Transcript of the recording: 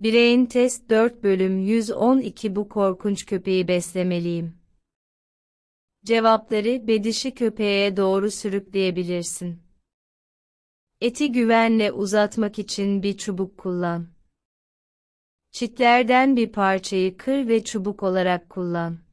Bireyin test 4 bölüm 112 bu korkunç köpeği beslemeliyim. Cevapları bedişi köpeğe doğru sürükleyebilirsin. Eti güvenle uzatmak için bir çubuk kullan. Çitlerden bir parçayı kır ve çubuk olarak kullan.